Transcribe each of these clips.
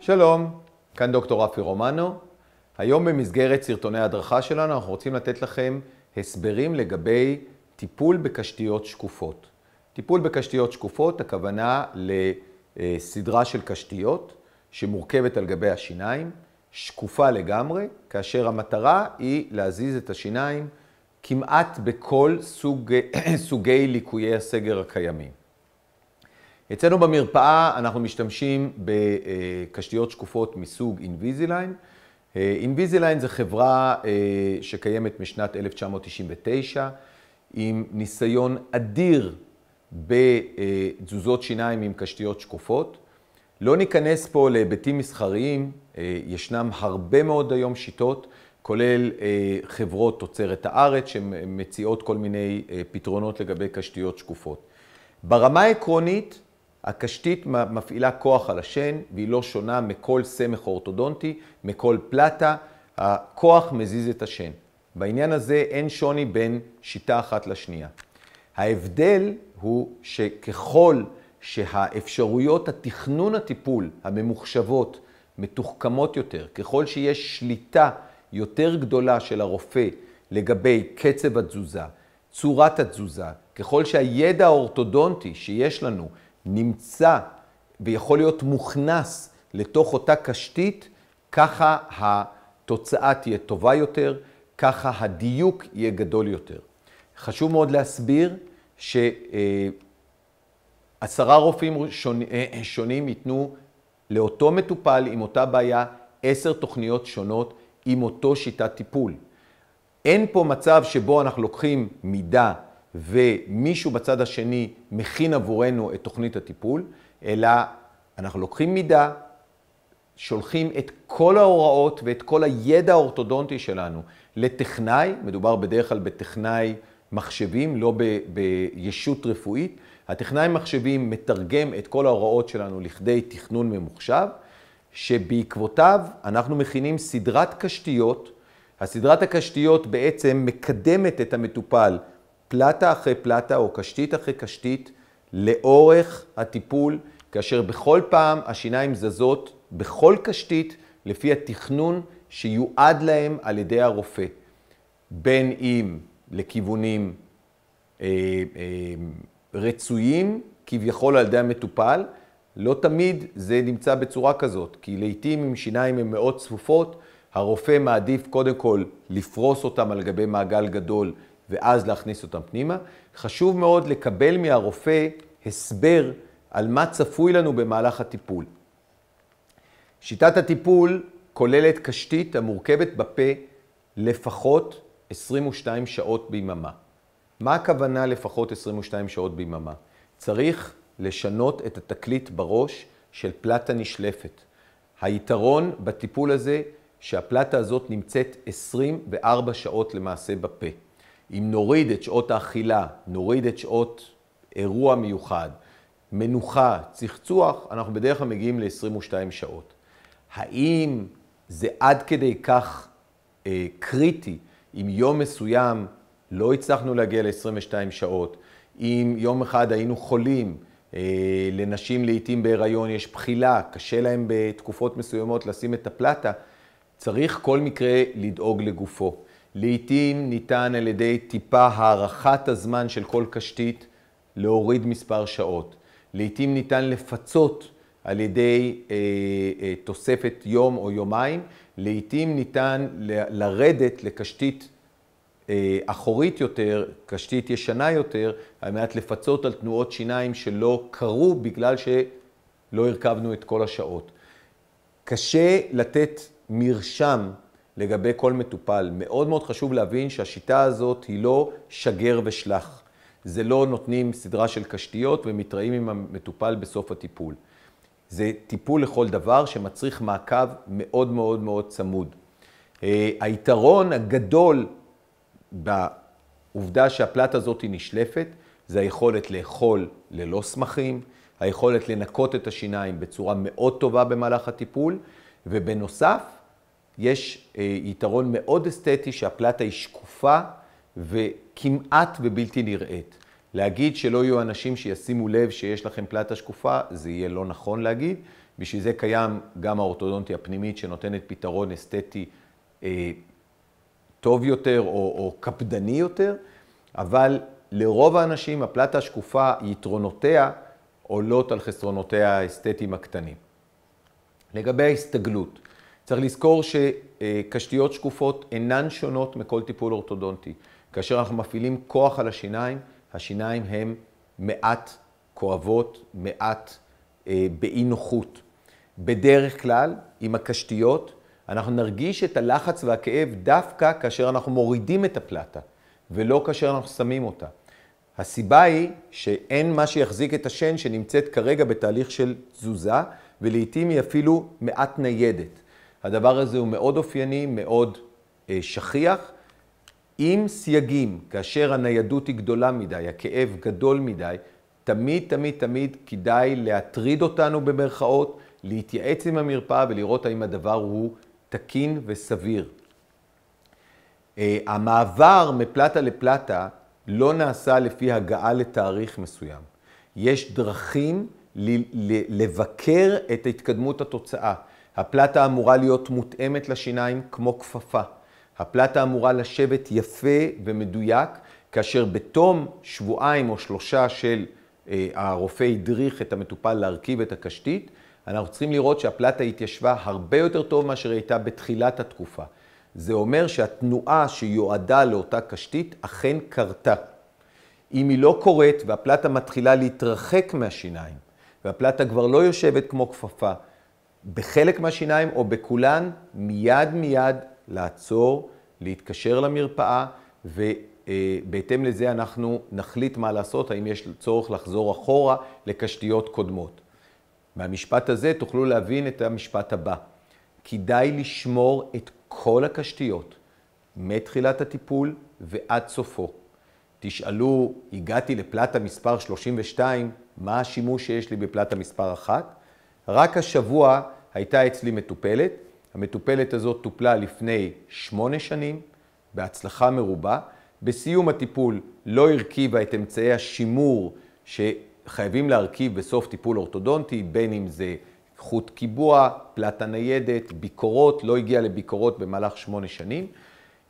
שלום, כאן דוקטור רפי רומנו. היום במסגרת סרטוני ההדרכה שלנו אנחנו רוצים לתת לכם הסברים לגבי טיפול בקשתיות שקופות. טיפול בקשתיות שקופות, הכוונה לסדרה של קשתיות שמורכבת על גבי השיניים, שקופה לגמרי, כאשר המטרה היא להזיז את השיניים כמעט בכל סוג, סוגי ליקויי הסגר הקיימים. אצלנו במרפאה אנחנו משתמשים בקשתיות שקופות מסוג אינביזיליין. אה, אינביזיליין זו חברה אה, שקיימת משנת 1999, עם ניסיון אדיר בתזוזות שיניים עם קשתיות שקופות. לא ניכנס פה להיבטים מסחריים, אה, ישנם הרבה מאוד היום שיטות, כולל אה, חברות תוצרת הארץ שמציעות כל מיני אה, פתרונות לגבי קשתיות שקופות. ברמה העקרונית, הקשתית מפעילה כוח על השן והיא לא שונה מכל סמך אורתודונטי, מכל פלטה, הכוח מזיז את השן. בעניין הזה אין שוני בין שיטה אחת לשנייה. ההבדל הוא שככל שהאפשרויות התכנון הטיפול הממוחשבות מתוחכמות יותר, ככל שיש שליטה יותר גדולה של הרופא לגבי קצב התזוזה, צורת התזוזה, ככל שהידע האורתודונטי שיש לנו נמצא ויכול להיות מוכנס לתוך אותה קשתית, ככה התוצאה תהיה טובה יותר, ככה הדיוק יהיה גדול יותר. חשוב מאוד להסביר ש... אה, עשרה רופאים שונים, אה, אה, שונים ייתנו לאותו מטופל עם אותה בעיה עשר תוכניות שונות עם אותו שיטת טיפול. אין פה מצב שבו אנחנו לוקחים מידה ומישהו בצד השני מכין עבורנו את תוכנית הטיפול, אלא אנחנו לוקחים מידה, שולחים את כל ההוראות ואת כל הידע האורתודונטי שלנו לטכנאי, מדובר בדרך כלל בטכנאי מחשבים, לא בישות רפואית, הטכנאי מחשבים מתרגם את כל ההוראות שלנו לכדי תכנון ממוחשב, שבעקבותיו אנחנו מכינים סדרת קשתיות. הסדרת הקשתיות בעצם מקדמת את המטופל פלטה אחרי פלטה או קשתית אחרי קשתית לאורך הטיפול, כאשר בכל פעם השיניים זזות בכל קשתית לפי התכנון שיועד להם על ידי הרופא, בין אם לכיוונים אה, אה, רצויים כביכול על ידי המטופל. לא תמיד זה נמצא בצורה כזאת, כי לעיתים אם שיניים הן מאוד צפופות, הרופא מעדיף קודם כל לפרוס אותם על גבי מעגל גדול ואז להכניס אותם פנימה. חשוב מאוד לקבל מהרופא הסבר על מה צפוי לנו במהלך הטיפול. שיטת הטיפול כוללת קשתית המורכבת בפה לפחות 22 שעות ביממה. מה הכוונה לפחות 22 שעות ביממה? צריך לשנות את התקליט בראש של פלטה נשלפת. היתרון בטיפול הזה, שהפלטה הזאת נמצאת 24 שעות למעשה בפה. אם נוריד את שעות האכילה, נוריד את שעות אירוע מיוחד, מנוחה, צחצוח, אנחנו בדרך כלל מגיעים ל-22 שעות. האם זה עד כדי כך אה, קריטי אם יום מסוים לא הצלחנו להגיע ל-22 שעות. אם יום אחד היינו חולים, אה, לנשים לעיתים בהיריון יש בחילה, קשה להם בתקופות מסוימות לשים את הפלטה, צריך כל מקרה לדאוג לגופו. לעיתים ניתן על ידי טיפה הארכת הזמן של כל קשתית להוריד מספר שעות. לעיתים ניתן לפצות על ידי אה, אה, תוספת יום או יומיים. לעיתים ניתן לרדת לקשתית אה, אחורית יותר, קשתית ישנה יותר, על מנת לפצות על תנועות שיניים שלא קרו בגלל שלא הרכבנו את כל השעות. קשה לתת מרשם לגבי כל מטופל. מאוד מאוד חשוב להבין שהשיטה הזאת היא לא שגר ושלח. זה לא נותנים סדרה של קשתיות ומתראים עם המטופל בסוף הטיפול. זה טיפול לכל דבר שמצריך מעקב מאוד מאוד מאוד צמוד. אה, היתרון הגדול בעובדה שהפלטה הזאת היא נשלפת, זה היכולת לאכול ללא סמכים, היכולת לנקות את השיניים בצורה מאוד טובה במהלך הטיפול, ובנוסף, יש אה, יתרון מאוד אסתטי שהפלטה היא שקופה וכמעט ובלתי נראית. להגיד שלא יהיו אנשים שישימו לב שיש לכם פלטה שקופה, זה יהיה לא נכון להגיד. בשביל זה קיים גם האורתודונטיה הפנימית שנותנת פתרון אסתטי אה, טוב יותר או, או קפדני יותר, אבל לרוב האנשים הפלטה השקופה, יתרונותיה עולות על חסרונותיה האסתטיים הקטנים. לגבי ההסתגלות, צריך לזכור שקשתיות שקופות אינן שונות מכל טיפול אורתודונטי. כאשר אנחנו מפעילים כוח על השיניים, השיניים הן מעט כואבות, מעט אה, באי נוחות. בדרך כלל, עם הקשתיות, אנחנו נרגיש את הלחץ והכאב דווקא כאשר אנחנו מורידים את הפלטה, ולא כאשר אנחנו שמים אותה. הסיבה היא שאין מה שיחזיק את השן שנמצאת כרגע בתהליך של תזוזה, ולעיתים היא אפילו מעט ניידת. הדבר הזה הוא מאוד אופייני, מאוד אה, שכיח, עם סייגים, כאשר הניידות היא גדולה מדי, הכאב גדול מדי, תמיד, תמיד, תמיד כדאי להטריד אותנו במרכאות, להתייעץ עם המרפאה ולראות האם הדבר הוא תקין וסביר. אה, המעבר מפלטה לפלטה לא נעשה לפי הגעה לתאריך מסוים. יש דרכים לבקר את התקדמות התוצאה. הפלטה אמורה להיות מותאמת לשיניים כמו כפפה. הפלטה אמורה לשבת יפה ומדויק, כאשר בתום שבועיים או שלושה של אה, הרופא הדריך את המטופל להרכיב את הקשתית, אנחנו צריכים לראות שהפלטה התיישבה הרבה יותר טוב מאשר הייתה בתחילת התקופה. זה אומר שהתנועה שיועדה לאותה קשתית אכן קרתה. אם היא לא קורית והפלטה מתחילה להתרחק מהשיניים, והפלטה כבר לא יושבת כמו כפפה, בחלק מהשיניים או בכולן, מיד מיד לעצור, להתקשר למרפאה, ובהתאם אה, לזה אנחנו נחליט מה לעשות, האם יש צורך לחזור אחורה לקשתיות קודמות. מהמשפט הזה תוכלו להבין את המשפט הבא. כדאי לשמור את כל הקשתיות מתחילת הטיפול ועד סופו. תשאלו, הגעתי לפלטה מספר 32, מה השימוש שיש לי בפלטה מספר 1? רק השבוע הייתה אצלי מטופלת, המטופלת הזאת טופלה לפני שמונה שנים, בהצלחה מרובה. בסיום הטיפול לא הרכיבה את אמצעי השימור ש... חייבים להרכיב בסוף טיפול אורתודונטי, בין אם זה חוט קיבוע, פלטה ניידת, ביקורות, לא הגיע לביקורות במהלך שמונה שנים.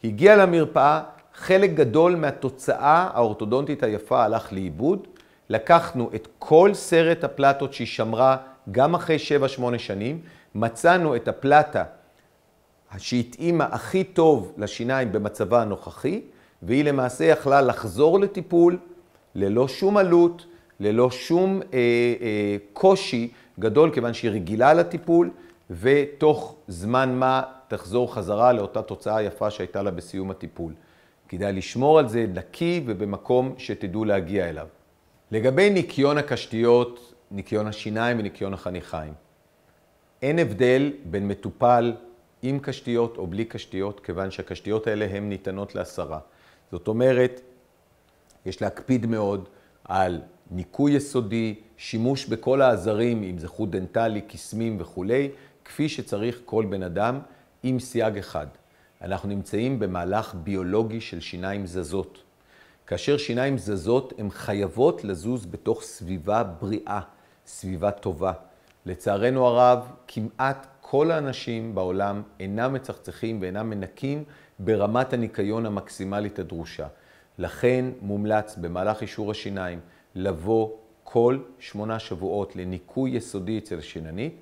הגיע למרפאה, חלק גדול מהתוצאה האורתודונטית היפה הלך לאיבוד. לקחנו את כל סרט הפלטות שהיא שמרה גם אחרי 7-8 שנים, מצאנו את הפלטה שהתאימה הכי טוב לשיניים במצבה הנוכחי, והיא למעשה יכלה לחזור לטיפול ללא שום עלות, ללא שום אה, אה, קושי גדול, כיוון שהיא רגילה לטיפול, ותוך זמן מה תחזור חזרה לאותה תוצאה יפה שהייתה לה בסיום הטיפול. כדאי לשמור על זה נקי ובמקום שתדעו להגיע אליו. לגבי ניקיון הקשתיות, ניקיון השיניים וניקיון החניכיים. אין הבדל בין מטופל עם קשתיות או בלי קשתיות, כיוון שהקשתיות האלה הן ניתנות להסרה. זאת אומרת, יש להקפיד מאוד על ניקוי יסודי, שימוש בכל העזרים, אם זה חוט דנטלי, קסמים וכולי, כפי שצריך כל בן אדם, עם סייג אחד. אנחנו נמצאים במהלך ביולוגי של שיניים זזות. כאשר שיניים זזות, הן חייבות לזוז בתוך סביבה בריאה, סביבה טובה. לצערנו הרב, כמעט כל האנשים בעולם אינם מצחצחים ואינם מנקים ברמת הניקיון המקסימלית הדרושה. לכן מומלץ במהלך אישור השיניים לבוא כל שמונה שבועות לניקוי יסודי אצל השיננית,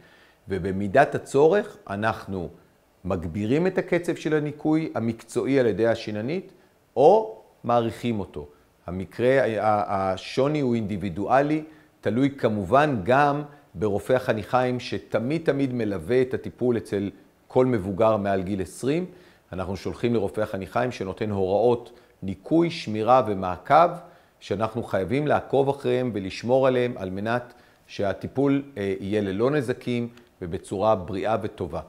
ובמידת הצורך אנחנו מגבירים את הקצב של הניקוי המקצועי על ידי השיננית, או מעריכים אותו. המקרה, השוני הוא אינדיבידואלי, תלוי כמובן גם ברופא החניכיים שתמיד תמיד מלווה את הטיפול אצל כל מבוגר מעל גיל 20. אנחנו שולחים לרופא החניכיים שנותן הוראות ניקוי, שמירה ומעקב. שאנחנו חייבים לעקוב אחריהם ולשמור עליהם על מנת שהטיפול אה, יהיה ללא נזקים ובצורה בריאה וטובה.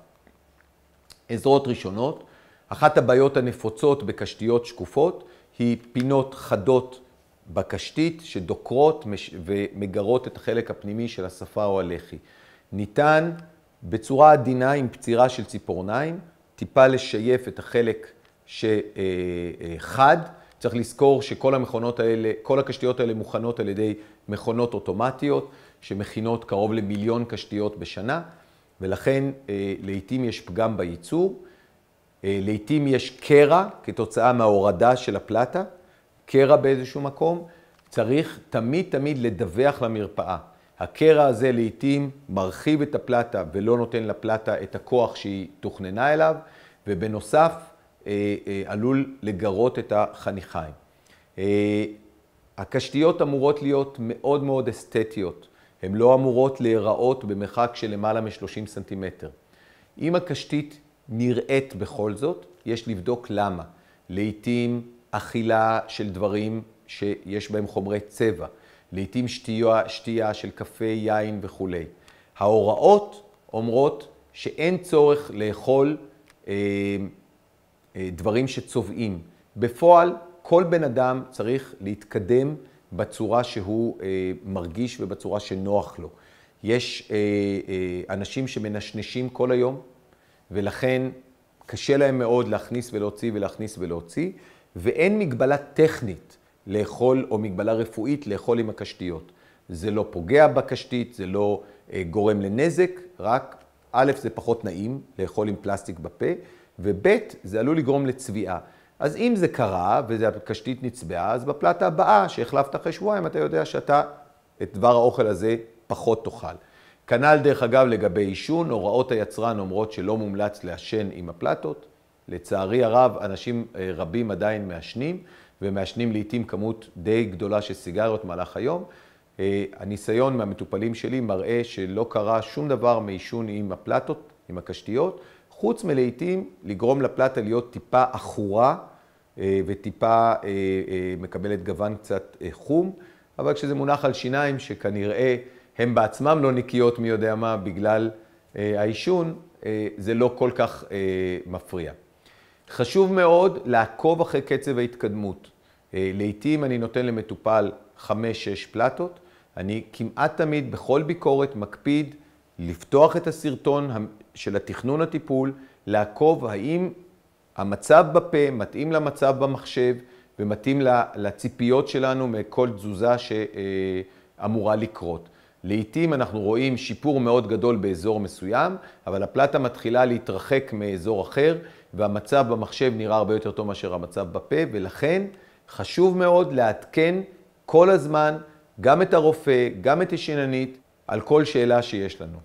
עזרות ראשונות, אחת הבעיות הנפוצות בקשתיות שקופות היא פינות חדות בקשתית שדוקרות ומגרות את החלק הפנימי של השפה או הלחי. ניתן בצורה עדינה עם פצירה של ציפורניים, טיפה לשייף את החלק שחד אה, אה, צריך לזכור שכל המכונות האלה, כל הקשתיות האלה מוכנות על ידי מכונות אוטומטיות, שמכינות קרוב למיליון קשתיות בשנה, ולכן אה, לעתים יש פגם בייצור, אה, לעתים יש קרע כתוצאה מההורדה של הפלטה, קרע באיזשהו מקום, צריך תמיד תמיד לדווח למרפאה. הקרע הזה לעתים מרחיב את הפלטה ולא נותן לפלטה את הכוח שהיא תוכננה אליו, ובנוסף, אה, אה, עלול לגרות את החניכיים. אה, הקשתיות אמורות להיות מאוד מאוד אסתטיות. הן לא אמורות להיראות במרחק של למעלה מ-30 סנטימטר. אם הקשתית נראית בכל זאת, יש לבדוק למה. לעתים אכילה של דברים שיש בהם חומרי צבע, לעתים שתייה, שתייה של קפה, יין וכולי. ההוראות אומרות שאין צורך לאכול אה, אה, דברים שצובעים. בפועל, כל בן אדם צריך להתקדם בצורה שהוא אה, מרגיש ובצורה שנוח לו. יש אה, אנשים שמנשנשים כל היום, ולכן קשה להם מאוד להכניס ולהוציא ולהכניס ולהוציא, ואין מגבלה טכנית לאכול, או מגבלה רפואית לאכול עם הקשתיות. זה לא פוגע בקשתית, זה לא גורם לנזק, רק א', זה פחות נעים לאכול עם פלסטיק בפה, וב' זה עלול לגרום לצביעה. אז אם זה קרה, והקשתית נצבעה, אז בפלטה הבאה שהחלפת אחרי שבועיים, אתה יודע שאתה את דבר האוכל הזה פחות תאכל. כנ"ל דרך אגב לגבי עישון, הוראות היצרן אומרות שלא מומלץ לעשן עם הפלטות. לצערי הרב, אנשים אה, רבים עדיין מעשנים, ומעשנים לעיתים כמות די גדולה של סיגריות במהלך היום. אה, הניסיון מהמטופלים שלי מראה שלא קרה שום דבר מעישון עם הפלטות, עם הקשתיות, חוץ מלעיתים לגרום לפלטה להיות טיפה עכורה אה, וטיפה אה, אה, מקבלת גוון קצת חום, אבל כשזה מונח על שיניים שכנראה הן בעצמן לא נקיות מי יודע מה בגלל העישון, זה לא כל כך מפריע. חשוב מאוד לעקוב אחרי קצב ההתקדמות. לעיתים אני נותן למטופל 5-6 פלטות, אני כמעט תמיד בכל ביקורת מקפיד לפתוח את הסרטון של התכנון הטיפול, לעקוב האם המצב בפה מתאים למצב במחשב ומתאים לציפיות שלנו מכל תזוזה שאמורה אה, לקרות. לעתים אנחנו רואים שיפור מאוד גדול באזור מסוים, אבל הפלטה מתחילה להתרחק מאזור אחר, והמצב במחשב נראה הרבה יותר טוב מאשר המצב בפה, ולכן חשוב מאוד לעדכן כל הזמן גם את הרופא, גם את השיננית, על כל שאלה שיש לנו.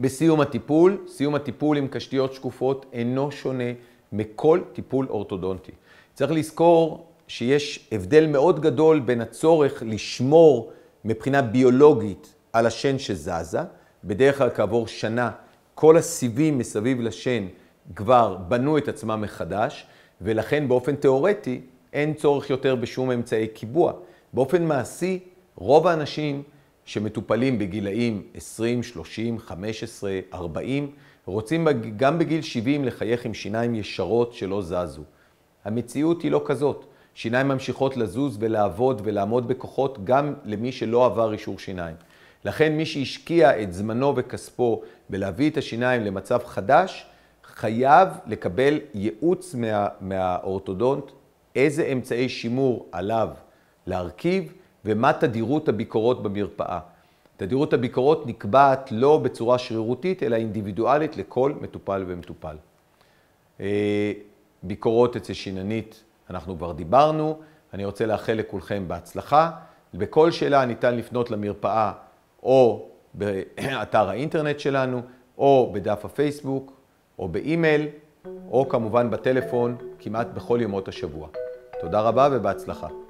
בסיום הטיפול, סיום הטיפול עם קשתיות שקופות אינו שונה מכל טיפול אורתודונטי. צריך לזכור שיש הבדל מאוד גדול בין הצורך לשמור מבחינה ביולוגית על השן שזזה, בדרך כלל כעבור שנה כל הסיבים מסביב לשן כבר בנו את עצמם מחדש, ולכן באופן תיאורטי אין צורך יותר בשום אמצעי קיבוע. באופן מעשי, רוב האנשים שמטופלים בגילאים 20, 30, 15, 40, רוצים גם בגיל 70 לחייך עם שיניים ישרות שלא זזו. המציאות היא לא כזאת. שיניים ממשיכות לזוז ולעבוד ולעמוד בכוחות גם למי שלא עבר אישור שיניים. לכן מי שהשקיע את זמנו וכספו בלהביא את השיניים למצב חדש, חייב לקבל ייעוץ מה, מהאורתודונט איזה אמצעי שימור עליו להרכיב, ומה תדירות הביקורות במרפאה. תדירות הביקורות נקבעת לא בצורה שרירותית, אלא אינדיבידואלית לכל מטופל ומטופל. אה, ביקורות אצל שיננית, אנחנו כבר דיברנו. אני רוצה לאחל לכולכם בהצלחה. בכל שאלה ניתן לפנות למרפאה או באתר האינטרנט שלנו, או בדף הפייסבוק, או באימייל, או כמובן בטלפון, כמעט בכל ימות השבוע. תודה רבה ובהצלחה.